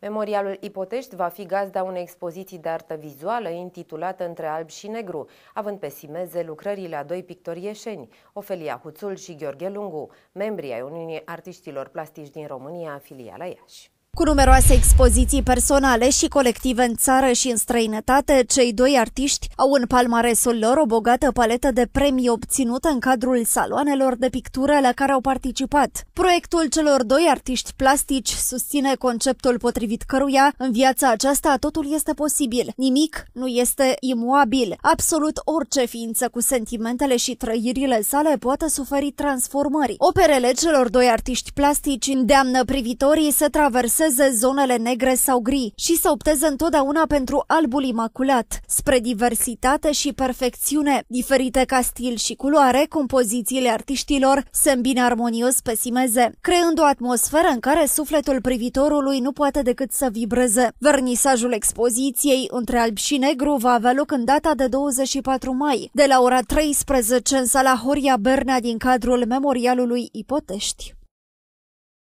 Memorialul Ipotești va fi gazda unei expoziții de artă vizuală intitulată Între alb și negru, având pe simeze lucrările a doi pictorieșeni, Ofelia Huțul și Gheorghe Lungu, membri ai Uniunii Artiștilor Plastici din România, filiala Iași. Cu numeroase expoziții personale și colective în țară și în străinătate, cei doi artiști au în palmaresul lor o bogată paletă de premii obținute în cadrul saloanelor de pictură la care au participat. Proiectul celor doi artiști plastici susține conceptul potrivit căruia în viața aceasta totul este posibil, nimic nu este imuabil. Absolut orice ființă cu sentimentele și trăirile sale poate suferi transformări. Operele celor doi artiști plastici îndeamnă privitorii să traverseze opteze zonele negre sau gri și să opteze întotdeauna pentru albul imaculat. Spre diversitate și perfecțiune, diferite ca stil și culoare, compozițiile artiștilor se îmbină armonios pe simeze, creând o atmosferă în care sufletul privitorului nu poate decât să vibreze. Vernisajul expoziției între alb și negru va avea loc în data de 24 mai, de la ora 13 în sala Horia Berna din cadrul Memorialului Ipotești.